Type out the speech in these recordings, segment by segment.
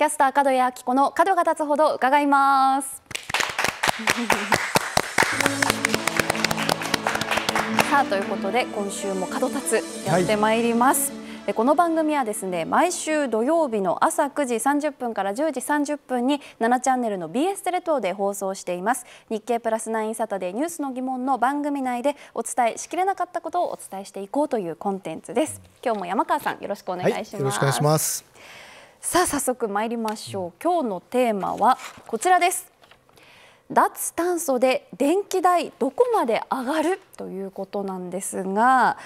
キャスター角谷明子の角が立つほど伺います さあということで今週も角立つやってまいります、はいでこの番組はですね毎週土曜日の朝9時30分から10時30分に7チャンネルの BS テレ東で放送しています日経プラス9サタデーニュースの疑問の番組内でお伝えしきれなかったことをお伝えしていこうというコンテンツです今日も山川さんよろしくお願いします、はい、よろしくお願いしますさあ早速参りましょう今日のテーマはこちらです脱炭素で電気代どこまで上がるということなんですが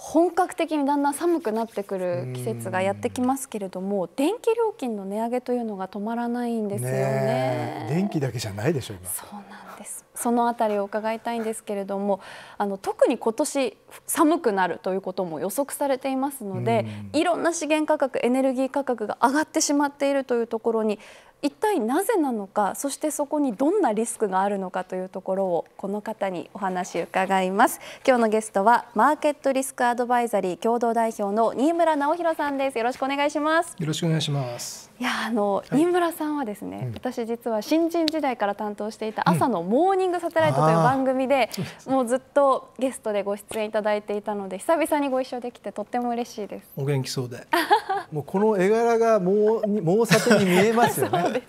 本格的にだんだん寒くなってくる季節がやってきますけれども、電気料金の値上げというのが止まらないんですよね。ね電気だけじゃないでしょう。そうなんです。そのあたりを伺いたいんですけれども、あの特に今年寒くなるということも予測されていますので、いろんな資源価格、エネルギー価格が上がってしまっているというところに一体なぜなのかそしてそこにどんなリスクがあるのかというところをこの方にお話伺います今日のゲストはマーケットリスクアドバイザリー共同代表の新村直弘さんですよろしくお願いしますよろしくお願いしますいやあの、はい、新村さんはですね、うん、私実は新人時代から担当していた朝のモーニングサテライトという番組で、うん、もうずっとゲストでご出演いただいていたので久々にご一緒できてとっても嬉しいですお元気そうで もうこの絵柄がもう猛さてに見えますよねね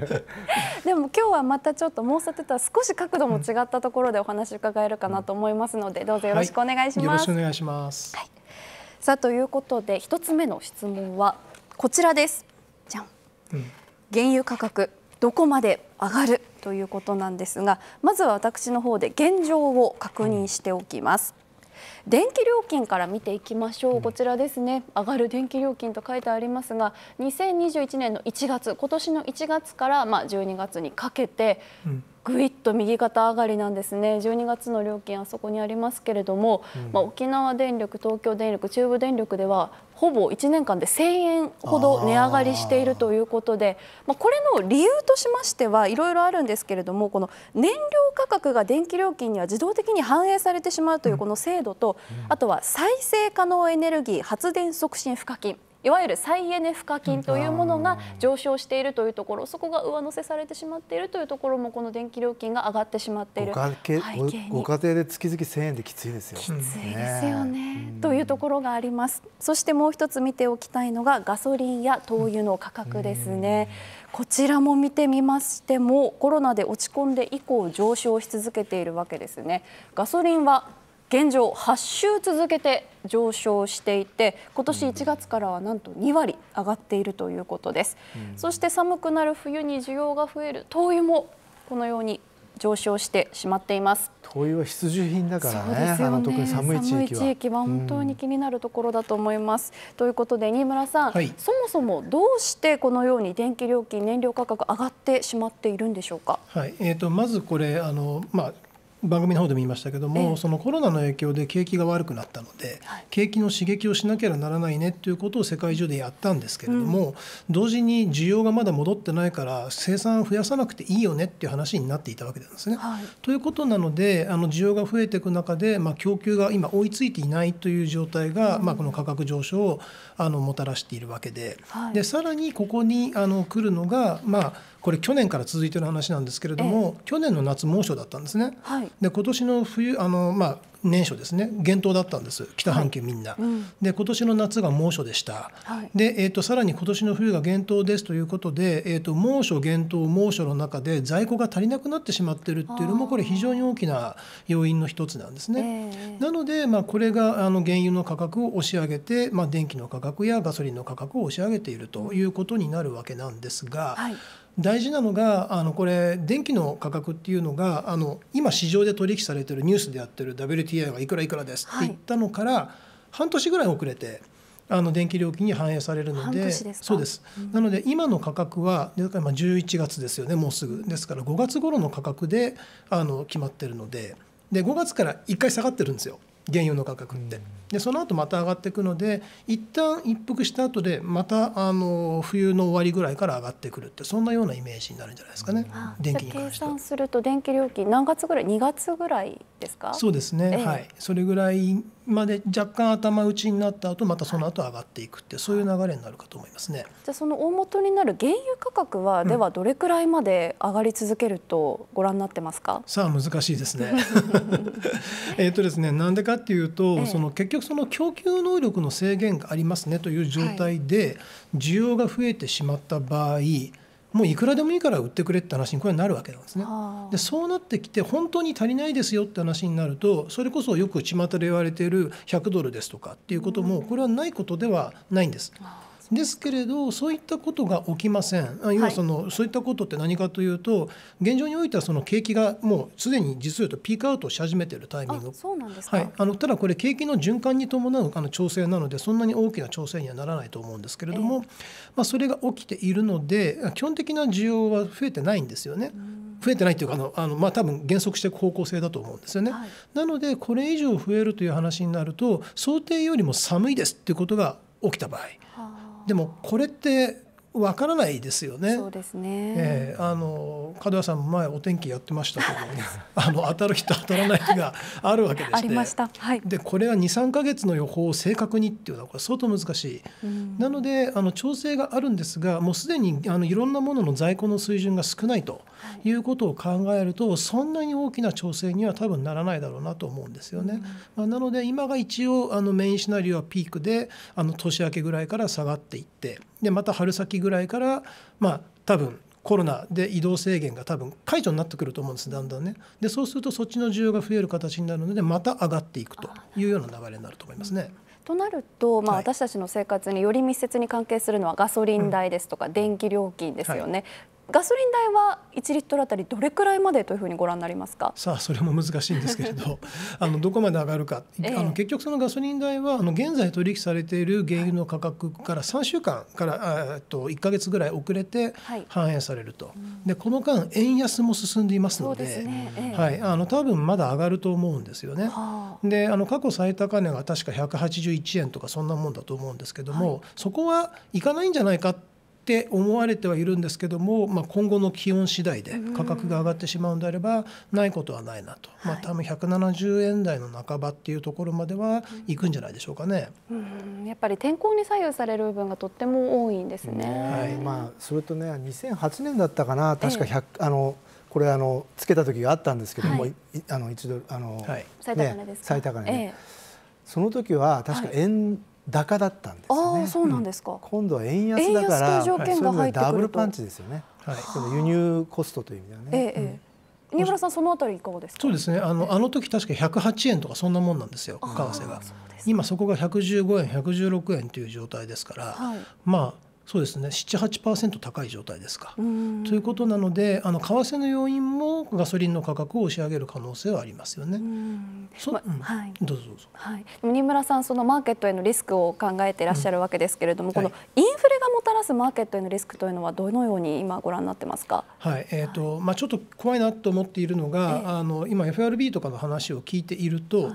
でも今日はまたちょっと猛さとは少し角度も違ったところでお話伺えるかなと思いますのでどうぞよろしくお願いします、はい、よろしくお願いします、はい、さあということで一つ目の質問はこちらですじゃん、うん、原油価格どこまで上がるということなんですがまずは私の方で現状を確認しておきます、うん電気料金から見ていきましょうこちらですね上がる電気料金と書いてありますが2021年の1月今年の1月からまあ12月にかけて、うんぐいっと右肩上がりなんですね、12月の料金、あそこにありますけれども、うん、まあ、沖縄電力、東京電力、中部電力では、ほぼ1年間で1000円ほど値上がりしているということで、まあ、これの理由としましてはいろいろあるんですけれども、この燃料価格が電気料金には自動的に反映されてしまうというこの制度と、うん、あとは再生可能エネルギー発電促進賦課金。いわゆる再エネ賦課金というものが上昇しているというところそこが上乗せされてしまっているというところもこの電気料金が上がってしまっているご家庭で月々1 0 0 0円できついですよきついですよね、うというところがありますそしてもう一つ見ておきたいのがガソリンや灯油の価格ですね、うん、こちらも見てみましてもコロナで落ち込んで以降上昇し続けているわけですねガソリンは現状8週続けて上昇していて今年1月からはなんと2割上がっているということです、うん、そして寒くなる冬に需要が増える灯油もこのように上昇してしまっています灯油は必需品だからねねあの特に寒い地域は本当に気になるところだと思います、うん、ということで新村さん、はい、そもそもどうしてこのように電気料金燃料価格上がってしまっているんでしょうかはいえーとまずこれあのまあ番組の方でも言いましたけども、えそのコロナの影響で景気が悪くなったので、はい、景気の刺激をしなければならないねということを世界中でやったんですけれども、うん、同時に需要がまだ戻ってないから生産を増やさなくていいよねっていう話になっていたわけなんですね。はい、ということなのであの需要が増えていく中で、まあ、供給が今追いついていないという状態が、うん、まあ、この価格上昇をあのもたらしているわけではい、でさらにここにあの来るのが、まあ、これ去年から続いてる話なんですけれども、え、去年の夏猛暑だったんですね。はいで今年の冬あの、まあ、年初ですね厳冬だったんです北半球みんな、はいうん、で今年の夏が猛暑でした、はい、で、えーと、さらに今年の冬が厳冬ですということで、えーと、猛暑厳冬猛暑の中で在庫が足りなくなってしまってるっていうのもこれ非常に大きな要因の一つなんですね、えー、なので、まあ、これがあの原油の価格を押し上げて、まあ、電気の価格やガソリンの価格を押し上げているということになるわけなんですが、はい大事なのがあのこれ電気の価格っていうのがあの今市場で取引されてるニュースでやってる WTI がいくらいくらですって言ったのから、はい、半年ぐらい遅れて。あの電気料金に反映されるのでそうです、うん、なので今の価格はだから11月ですよねもうすぐですから5月頃の価格であの決まってるのでで5月から1回下がってるんですよ。原油の価格って。でその後また上がっていくので一旦一服した後でまたあの冬の終わりぐらいから上がってくるってそんなようなイメージになるんじゃないですかね、うん、電気に関して計算すると電気料金何月ぐらい2月ぐらいですかそうですね、えはいそれぐらいまで若干頭打ちになった後またその後上がっていくってそういう流れになるかと思いますね。じゃその大元になる原油価格は、ではどれくらいまで上がり続けるとご覧になってますか。さあ難しいですね。えっとですねなんでかっていうと、ええ、その結局その供給能力の制限がありますねという状態で需要が増えてしまった場合。はいもういくらでもいいから売ってくれって話にこれなるわけなんですね。でそうなってきて本当に足りないですよって話になるとそれこそよく巷で言われている100ドルですとかっていうこともこれはないことではないんです。ですけれどそういったことが起きません要はその、はい、そういったことって何かというと現状においてはその景気がもうすでに実を言うとピークアウトし始めているタイミングそうなんですあのただこれ景気の循環に伴うあの調整なのでそんなに大きな調整にはならないと思うんですけれども、えー、まあ、それが起きているので基本的な需要は増えてないんですよね。増えてないというかあのあの、まあ、多分減速していく方向性だと思うんですよね。はい、なのでこれ以上増えるという話になると想定よりも寒いですっていうことが起きた場合。はあでもこれってわからないですよね。そうですね。えー、あの門谷さんも前お天気やってましたけど、あの当たる日と当たらない日があるわけでして。ありました。はい。でこれは二三ヶ月の予報を正確にっていうのはこれ相当難しい。うん、なのであの調整があるんですが、もうすでにあのいろんなものの在庫の水準が少ないと。いうことを考えるとそんなに大きな調整には多分ならないだろうなと思うんですよね。まあ、なので今が一応あのメインシナリオはピークであの年明けぐらいから下がっていってでまた春先ぐらいからまあ多分コロナで移動制限が多分解除になってくると思うんですだんだんねでそうするとそっちの需要が増える形になるのでまた上がっていくというような流れになると思いますね。となると、まあ、私たちの生活により密接に関係するのはガソリン代ですとか電気料金ですよね、はい、ガソリン代は1リットルあたりどれくらいまでというふうにご覧になりますかさあそれも難しいんですけれど あのどこまで上がるか、ええ、あの結局そのガソリン代はあの現在取引されている原油の価格から3週間からっと1か月ぐらい遅れて反映されると、はい、でこの間円安も進んでいますので、はい、あの多分まだ上がると思うんですよね。はあ、であの過去最高値が確か181円とかそんなもんだと思うんですけども、はい、そこはいかないんじゃないかってって思われてはいるんですけども、まあ、今後の気温次第で価格が上がってしまうんであればないことはないなと、まあ、多分170円台の半ばっていうところまではいくんじゃないでしょうかね。うんやっぱり天候に左右される部分がとっても多いんですね。はいまあ、それとね2008年だったかな確か1、ええ、あのこれあのつけた時があったんですけども、はい、あの一度あの、はい、ね、最高値です最高値、ねえ、その時は確か円、はい高だったんですよね。そうなんですか。今度は円安だから、条件が入ってダブルパンチですよね。はい、その輸入コストという意味ではね。ええ新村さんそのあたりいかがですか。そうですね。あのあの時確か108円とかそんなもんなんですよ。為替が。今そこが115円116円という状態ですから、まあそうですね78%高い状態ですか。ということなのであの為替の要因もガソリンの価格を押し上げる可能性はありますよね。うん、はい、どうぞどうぞ。はい、新村さんそのマーケットへのリスクを考えていらっしゃるわけですけれども、うん、このインフレがもたらすマーケットへのリスクというのはどのように今ご覧になってますか。はい、えっ、ー、と、はい、まあちょっと怖いなと思っているのが、えー、あの今 FRB とかの話を聞いていると。はい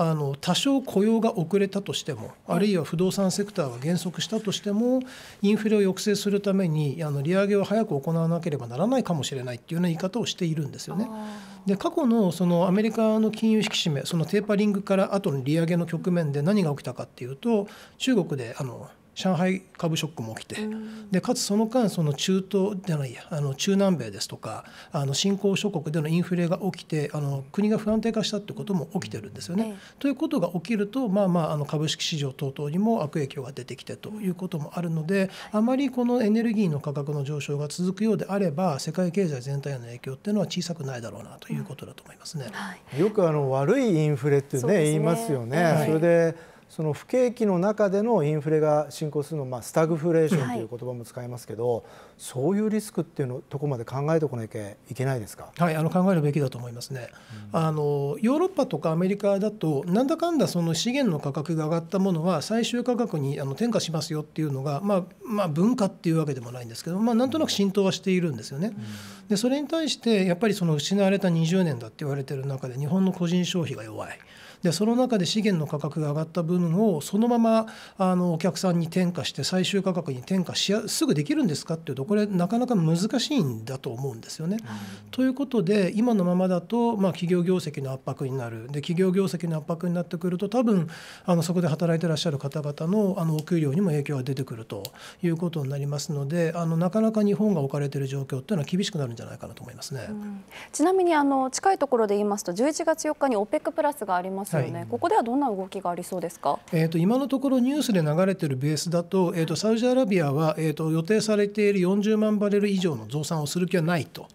あの多少雇用が遅れたとしてもあるいは不動産セクターが減速したとしてもインフレを抑制するためにあの利上げを早く行わなければならないかもしれないっていうような言い方をしているんですよね。で過去のそのアメリカの金融引き締めそのテーパリングから後の利上げの局面で何が起きたかっていうと中国であの上海株ショックも起きて、うん、でかつその間その中東じゃないやあの中南米ですとかあの新興諸国でのインフレが起きてあの国が不安定化したってことも起きてるんですよね。うん、ということが起きるとまあまああの株式市場等々にも悪影響が出てきてということもあるのであまりこのエネルギーの価格の上昇が続くようであれば世界経済全体への影響っていうのは小さくないだろうなということだと思いますね。うんはい、よくあの悪いインフレってね、ね、言いますよね。はい、それでその不景気の中でのインフレが進行するのまあスタグフレーションという言葉も使いますけど、はい、そういうリスクっていうのとこまで考えておかなきゃいけないですか。はい、あの考えるべきだと思いますね。うん、あのヨーロッパとかアメリカだとなんだかんだその資源の価格が上がったものは最終価格にあの転嫁しますよっていうのがまあまあ文化っていうわけでもないんですけど、まあなんとなく浸透はしているんですよね。うん、でそれに対してやっぱりその失われた20年だって言われてる中で日本の個人消費が弱い。でその中で資源の価格が上がった分をそのままあのお客さんに転嫁して最終価格に転嫁しやすぐできるんですかっていうとこれなかなか難しいんだと思うんですよね。うん、ということで今のままだと、まあ、企業業績の圧迫になるで企業業績の圧迫になってくると多分あのそこで働いてらっしゃる方々のあのお給料にも影響が出てくるということになりますのであのなかなか日本が置かれている状況というのは厳しくなるんじゃないかなと思いますね。うん、ちなみにあの近いところで言いますと11月4日に OPEC プラスがありますますよね、はい、ここではどんな動きがありそうですか、えーと、今のところニュースで流れているベースだと,、えーと、サウジアラビアは、えーと、と予定されている40万バレル以上の増産をする気はないと。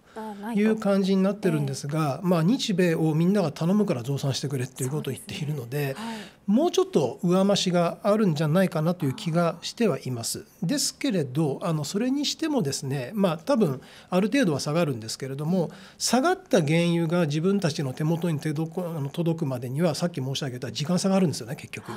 いう感じになってるんですが、まあ、日米をみんなが頼むから増産してくれっていうことを言っているので、ねはい、もうちょっと上増しがあるんじゃないかなという気がしてはいます。ですけれどあのそれにしてもですね、まあ、多分ある程度は下がるんですけれども下がった原油が自分たちの手元に手どこあの届くまでにはさっき申し上げた時間差があるんですよね結局、ね、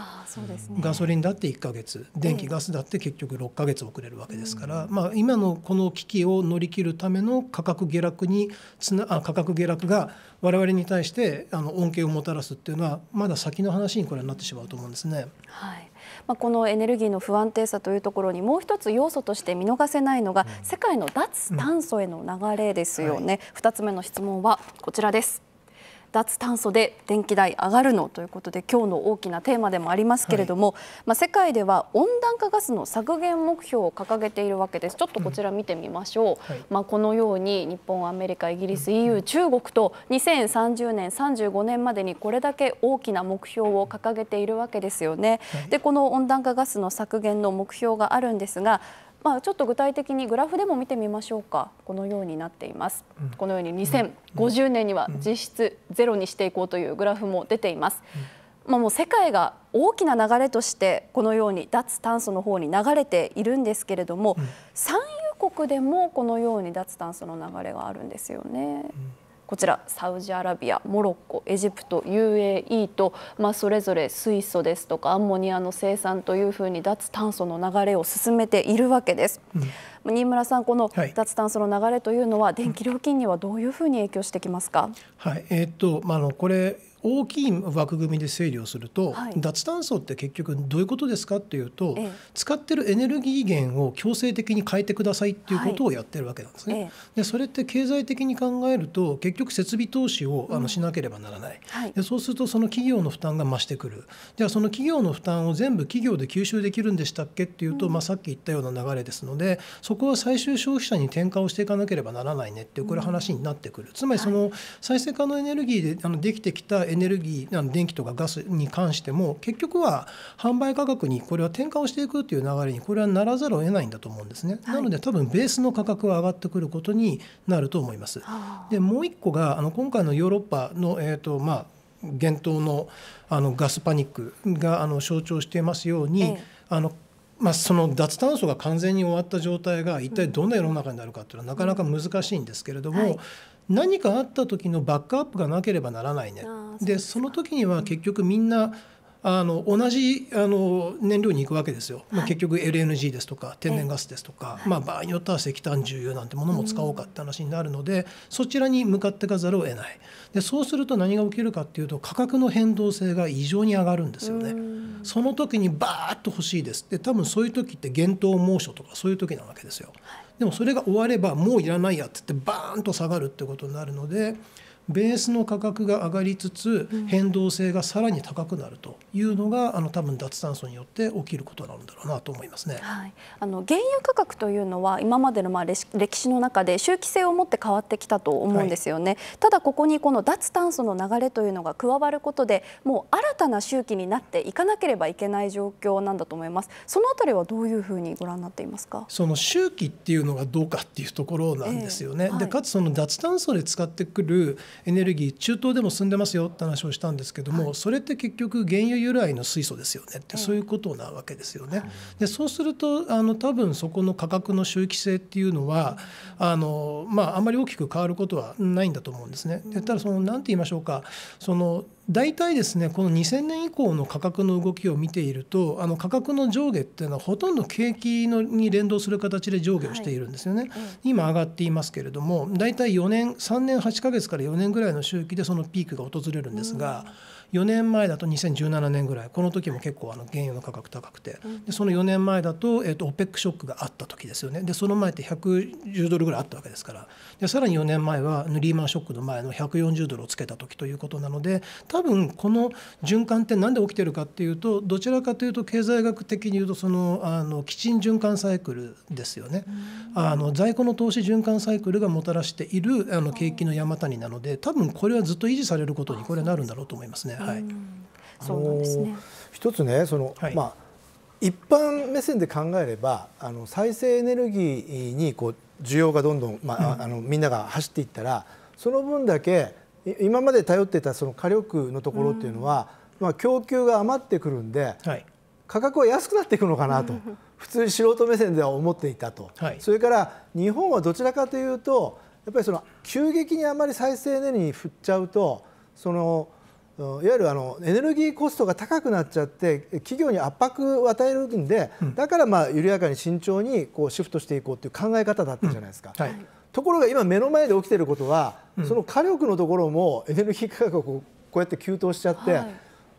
ガソリンだって1ヶ月電気ガスだって結局6ヶ月遅れるわけですから、うん、まあ、今のこの危機を乗り切るための価格下落につなあ価格下落が我々に対してあの恩恵をもたらすというのはまだ先の話にこれはなってしまうと思うんですね。はいまあ、このエネルギーの不安定さというところにもう一つ要素として見逃せないのが、世界の脱炭素への流れですよね、うんはい、2つ目の質問はこちらです脱炭素で電気代上がるのということで今日の大きなテーマでもありますけれども、はい、まあ、世界では温暖化ガスの削減目標を掲げているわけですちょっとこちら見てみましょう、うんはい、まあ、このように日本アメリカイギリス EU 中国と2030年35年までにこれだけ大きな目標を掲げているわけですよね。でこの温暖化ガスの削減の目標があるんですがまあ、ちょっと具体的にグラフでも見てみましょうかこのようになっています、うん、このように2050年には実質ゼロにしていこうというグラフも出ています、まあ、もう世界が大きな流れとしてこのように脱炭素の方に流れているんですけれども、産油国でもこのように脱炭素の流れがあるんですよね。こちらサウジアラビアモロッコエジプト UAE と、まあ、それぞれ水素ですとかアンモニアの生産というふうに脱炭素の流れを進めているわけです。うん、新村さんこの脱炭素の流れというのは、電気料金にはどういうふうに影響してきますか、はいえー、っとまあ、あのこれ大きい枠組みで整理をすると、はい、脱炭素って結局どういうことですかっていうと、ええ、使ってるエネルギー源を強制的に変えてくださいっていうことをやってるわけなんですね。はいえ、でそれって経済的に考えると結局設備投資をあのしなければならない、うんはい、でそうするとその企業の負担が増してくるじゃあその企業の負担を全部企業で吸収できるんでしたっけっていうと、うん、まあ、さっき言ったような流れですのでそこは最終消費者に転嫁をしていかなければならないねっていうこれ話になってくる、うん、つまりその再生可能エネルギーであのできてきたエネルギー電気とかガスに関しても結局は販売価格にこれは転換をしていくという流れにこれはならざるを得ないんだと思うんですね、はい、なので多分ベースの価格は上がってくることになると思います。でもう一個があの今回のヨーロッパの、えーとまあ、厳冬のあのガスパニックがあの象徴していますように、ええ、あのまあ、その脱炭素が完全に終わった状態が一体どんな世の中になるかっていうのはなかなか難しいんですけれども、何かあった時のバックアップがなければならないねでその時には結局みんなあの同じあの燃料に行くわけですよ、まあ、結局 LNG ですとか天然ガスですとか、まあ、場合によっては石炭重油なんてものも使おうかって話になるので、そちらに向かっていかざるを得ないでそうすると何が起きるかっていうと価格の変動性が異常に上がるんですよね。その時にバーッと欲しいですで多分そういう時って厳冬猛暑とかそういう時なわけですよ。でもそれが終わればもういらないやって言ってバーンと下がるってことになるので。ベースの価格が上がりつつ変動性がさらに高くなるというのがあの多分脱炭素によって起きることなんだろうなと思いますね、はい、あの原油価格というのは今までのまあ歴史の中で周期性を持って変わってきたと思うんですよね、はい、ただここにこの脱炭素の流れというのが加わることでもう新たな周期になっていかなければいけない状況なんだと思いますそのあたりはどういうふうにご覧になっていますかその周期っていうのがどうかっていうところなんですよね、えーはい、でかつその脱炭素で使ってくるエネルギー中東でも進んでますよって話をしたんですけども、はい、それって結局原油由来の水素ですよねってそういうことなわけですよね。でそうするとあの多分そこの価格の周期性っていうのはあの、まあ、あまり大きく変わることはないんだと思うんですね。でただその何て言いましょうかその大体ですねこの2000年以降の価格の動きを見ているとあの価格の上下っていうのはほとんど景気のに連動する形で上下をしているんですよね、はい、今上がっていますけれども大体4年3年8ヶ月から4年ぐらいの周期でそのピークが訪れるんですが。うん4年前だと2017年ぐらいこの時も結構あの原油の価格高くてでその4年前だと,、えっと OPEC ショックがあった時ですよねでその前って110ドルぐらいあったわけですからでさらに4年前はリーマンショックの前の140ドルをつけた時ということなので多分この循環って何で起きてるかっていうとどちらかというと経済学的に言うとそのあの基賃循環サイクルですよね。あの在庫の投資循環サイクルがもたらしているあの景気の山谷なので多分これはずっと維持されることにこれなるんだろうと思いますね。はい。そうなんですね。一つね、その、はい、まあ。一般目線で考えればあの再生エネルギーにこう需要がどんどん、まあ、あのみんなが走っていったらその分だけ今まで頼ってたその火力のところっていうのは、うん、まあ、供給が余ってくるんで、はい、価格は安くなっていくのかなと、普通に素人目線では思っていたと、はい、それから日本はどちらかというとやっぱりその急激にあまり再生エネルギーに振っちゃうとそのいわゆるあのエネルギーコストが高くなっちゃって企業に圧迫を与えるんで、うん、だからまあ緩やかに慎重にこうシフトしていこうという考え方だったじゃないですか、うんはい、ところが今目の前で起きていることは、うん、その火力のところもエネルギー価格がこうやって急騰しちゃって、はい、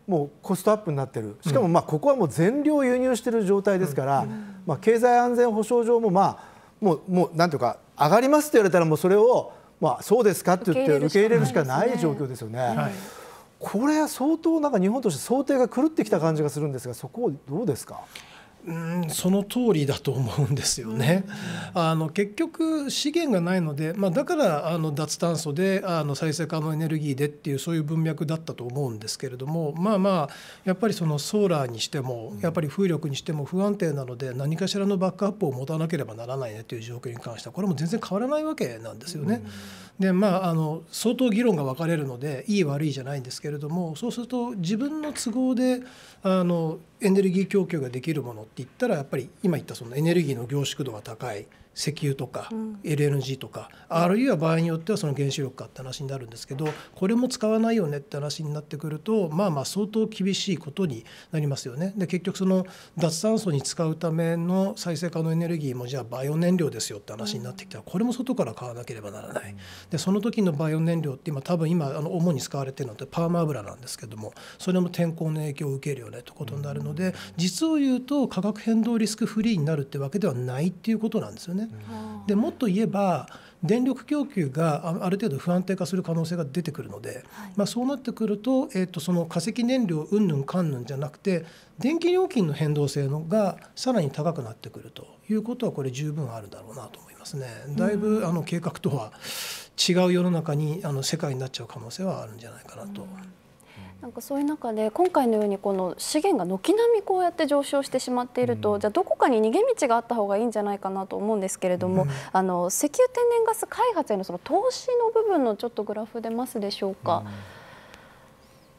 もうコストアップになってるしかもまあここはもう全量輸入している状態ですから、まあ、経済安全保障上もまあもうもうなんていうか上がりますって言われたらもうそれをまあそうですかって言って受け入れるしかない状況ですよね。はいこれは相当なんか日本として想定が狂ってきた感じがするんですがそこをどうですかうんその通りだと思うんですよね。うん、あの結局資源がないので、まあ、だからあの脱炭素であの再生可能エネルギーでっていうそういう文脈だったと思うんですけれどもまあまあやっぱりそのソーラーにしてもやっぱり風力にしても不安定なので何かしらのバックアップを持たなければならないねという状況に関してはこれも全然変わらないわけなんですよね。うん、でまああの相当議論が分かれるのでいい悪いじゃないんですけれどもそうすると自分の都合であのエネルギー供給ができるものって言ったらやっぱり今言ったそのエネルギーの凝縮度が高い石油とか LNG とか、あるいは場合によってはその原子力かって話になるんですけどこれも使わないよねって話になってくるとまあまあ相当厳しいことになりますよね。で結局その脱炭素に使うための再生可能エネルギーもじゃあバイオ燃料ですよって話になってきたらこれも外から買わなければならない。でその時のバイオ燃料って今多分今あの主に使われてるのってパーマ油なんですけどもそれも天候の影響を受けるよねってことになるので実を言うと価格変動リスクフリーになるってわけではないっていうことなんですよね。ね。でもっと言えば電力供給がある程度不安定化する可能性が出てくるので、はい、まあ、そうなってくると,、えー、とその化石燃料うんぬんかんぬんじゃなくて電気料金の変動性のがさらに高くなってくるということはこれ十分あるだろうなと思いますね。だいぶあの計画とは違う世の中にあの世界になっちゃう可能性はあるんじゃないかなと。うんなんかそういう中で今回のようにこの資源が軒並みこうやって上昇してしまっていると、うん、じゃあどこかに逃げ道があった方がいいんじゃないかなと思うんですけれども、うん、あの石油天然ガス開発へのその投資の部分のちょっとグラフ出ますでしょうか。うん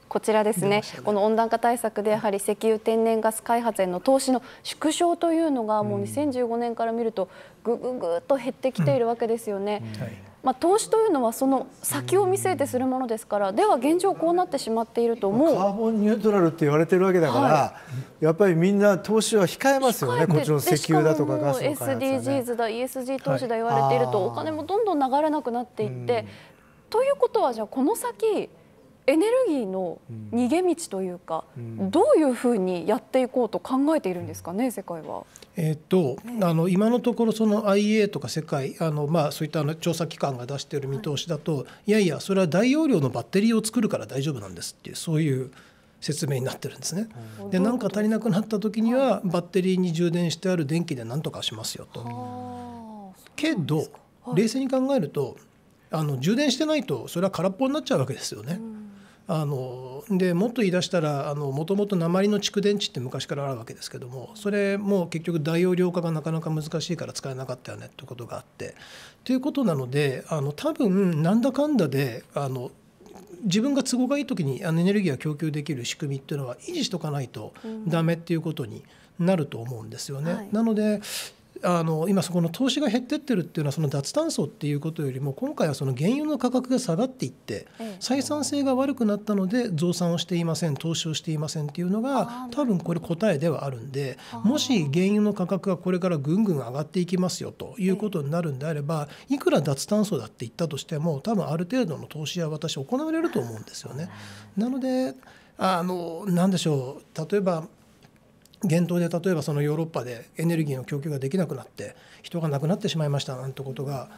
こちらですね、ね、この温暖化対策でやはり石油天然ガス開発への投資の縮小というのがもう2015年から見るとぐぐぐっと減ってきているわけですよね、うんはい、まあ、投資というのはその先を見据えてするものですからでは現状こうなってしまっているともうカーボンニュートラルって言われてるわけだから、はい、やっぱりみんな投資は控えますよねこっちの石油だとかガスの開ね、SDGs だ ESG 投資だ言われていると、はい、お金もどんどん流れなくなっていって、ということはじゃあこの先エネルギーの逃げ道というか、うん、どういうふうにやっていこうと考えているんですかね世界は。えっと、あの今のところその IA とか世界あの、まあ、そういったあの調査機関が出している見通しだと、はい、いやいやそれは大容量のバッテリーを作るから大丈夫なんですっていうそういう説明になってるんですね。はい、で何か足りなくなった時にはバッテリーに充電してある電気で何とかしますよと。はい、けど冷静に考えるとあの充電してないとそれは空っぽになっちゃうわけですよね。うんあのでもっと言い出したらもともと鉛の蓄電池って昔からあるわけですけどもそれも結局大容量化がなかなか難しいから使えなかったよねってことがあってということなのであの多分なんだかんだであの自分が都合がいい時にエネルギーを供給できる仕組みっていうのは維持しとかないとダメっていうことになると思うんですよね。うんはい、なのであの今そこの投資が減ってってるっていうのはその脱炭素っていうことよりも今回はその原油の価格が下がっていって採算性が悪くなったので増産をしていません投資をしていませんっていうのが多分これ答えではあるんでもし原油の価格がこれからぐんぐん上がっていきますよということになるんであればいくら脱炭素だって言ったとしても多分ある程度の投資は私行われると思うんですよね。なのであの何でしょう例えば厳冬で例えばそのヨーロッパでエネルギーの供給ができなくなって人が亡くなってしまいましたなんてことが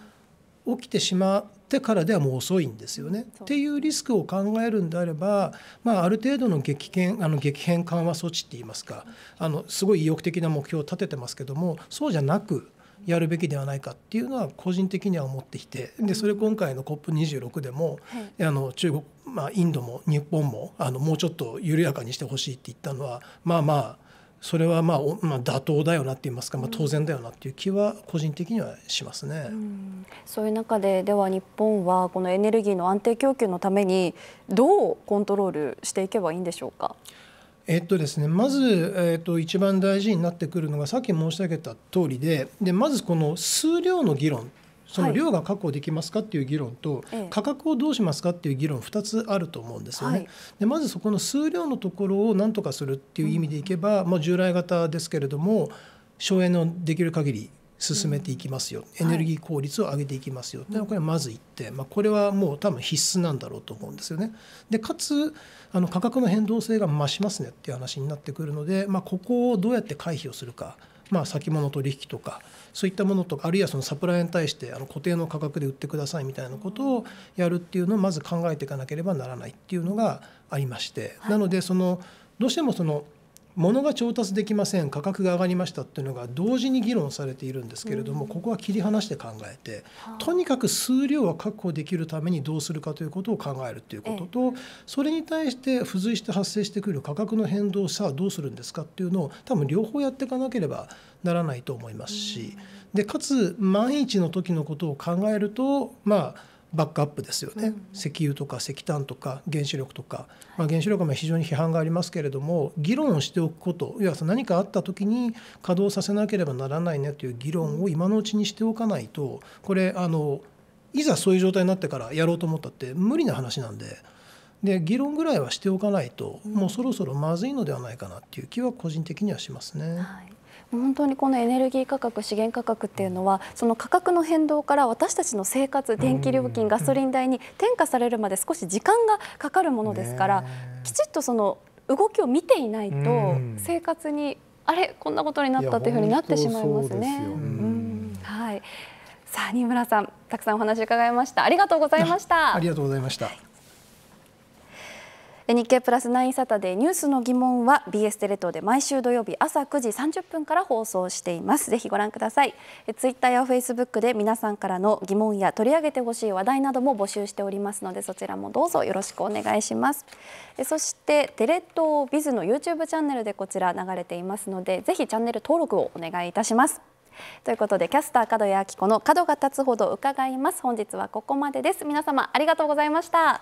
起きてしまってからではもう遅いんですよね。っていうリスクを考えるんであれば、まあ、ある程度の激変あの激変緩和措置っていいますかあのすごい意欲的な目標を立ててますけどもそうじゃなくやるべきではないかっていうのは個人的には思っていてでそれ今回の COP26 でも、はい、あの中国、まあ、インドも日本もあのもうちょっと緩やかにしてほしいって言ったのはまあまあそれはまあ、まあ、妥当だよなって言いますか、まあ、当然だよなっていう気は個人的にはしますね、うん、そういう中ででは日本はこのエネルギーの安定供給のためにどうコントロールしていけばいいんでしょうか。えっとですね、まず、えっと、一番大事になってくるのがさっき申し上げた通りででまずこの数量の議論その量が確保できますかっていう議論と、はい、価格をどうしますかっていう議論2つあると思うんですよね。はい、でまずそこの数量のところを何とかするっていう意味でいけば、うん、従来型ですけれども省エネのできる限り進めていきますよ、エネルギー効率を上げていきますよ、はい、これはまず一点、まあ、これはもう多分必須なんだろうと思うんですよね。でかつあの価格の変動性が増しますねっていう話になってくるので、まあ、ここをどうやって回避をするか。まあ、先物取引とかそういったものとかあるいはそのサプライに対してあの固定の価格で売ってくださいみたいなことをやるっていうのをまず考えていかなければならないっていうのがありまして、はい、なのでそのどうしてもその物が調達できません価格が上がりましたっていうのが同時に議論されているんですけれども、うん、ここは切り離して考えてとにかく数量は確保できるためにどうするかということを考えるということと、ええ、それに対して付随して発生してくる価格の変動をさあどうするんですかっていうのを多分両方やっていかなければならないと思いますし、うん、でかつ万一の時のことを考えるとまあバックアップですよね、うん、石油とか石炭とか原子力とか、まあ、原子力は非常に批判がありますけれども議論をしておくこといや何かあった時に稼働させなければならないねという議論を今のうちにしておかないとこれあのいざそういう状態になってからやろうと思ったって無理な話なんで。で議論ぐらいはしておかないと、もうそろそろまずいのではないかなっていう気は個人的にはしますね。はい本当にこのエネルギー価格資源価格っていうのはその価格の変動から私たちの生活電気料金ガソリン代に転嫁されるまで少し時間がかかるものですからきちっとその動きを見ていないと生活にあれこんなことになったというふうになってしまいますね。はい、さあ新村さんたくさんお話伺いましたありがとうございました。ありがとうございました。日経プラス9サタデーニュースの疑問は BS テレ東で毎週土曜日朝9時30分から放送していますぜひご覧くださいツイッターやフェイスブックで皆さんからの疑問や取り上げてほしい話題なども募集しておりますのでそちらもどうぞよろしくお願いしますそしてテレ東ビズの YouTube チャンネルでこちら流れていますのでぜひチャンネル登録をお願いいたしますということでキャスター角谷明子の角が立つほど伺います本日はここまでです皆様ありがとうございました